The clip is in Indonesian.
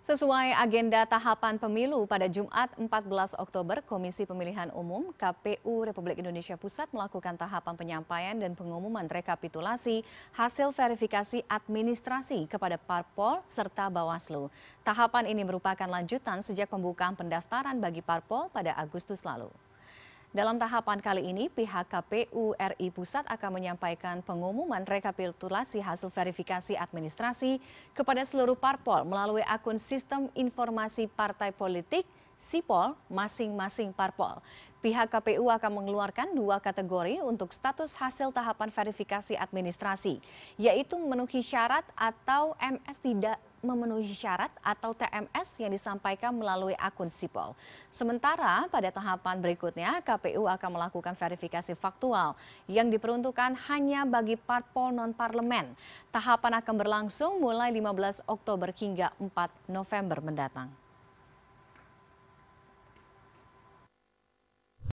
Sesuai agenda tahapan pemilu pada Jumat 14 Oktober, Komisi Pemilihan Umum KPU Republik Indonesia Pusat melakukan tahapan penyampaian dan pengumuman rekapitulasi hasil verifikasi administrasi kepada parpol serta Bawaslu. Tahapan ini merupakan lanjutan sejak pembukaan pendaftaran bagi parpol pada Agustus lalu. Dalam tahapan kali ini, pihak KPU RI Pusat akan menyampaikan pengumuman rekapitulasi hasil verifikasi administrasi kepada seluruh parpol melalui akun Sistem Informasi Partai Politik sipol masing-masing parpol. Pihak KPU akan mengeluarkan dua kategori untuk status hasil tahapan verifikasi administrasi, yaitu memenuhi syarat atau MS tidak memenuhi syarat atau TMS yang disampaikan melalui akun Sipol. Sementara pada tahapan berikutnya KPU akan melakukan verifikasi faktual yang diperuntukkan hanya bagi parpol non parlemen. Tahapan akan berlangsung mulai 15 Oktober hingga 4 November mendatang.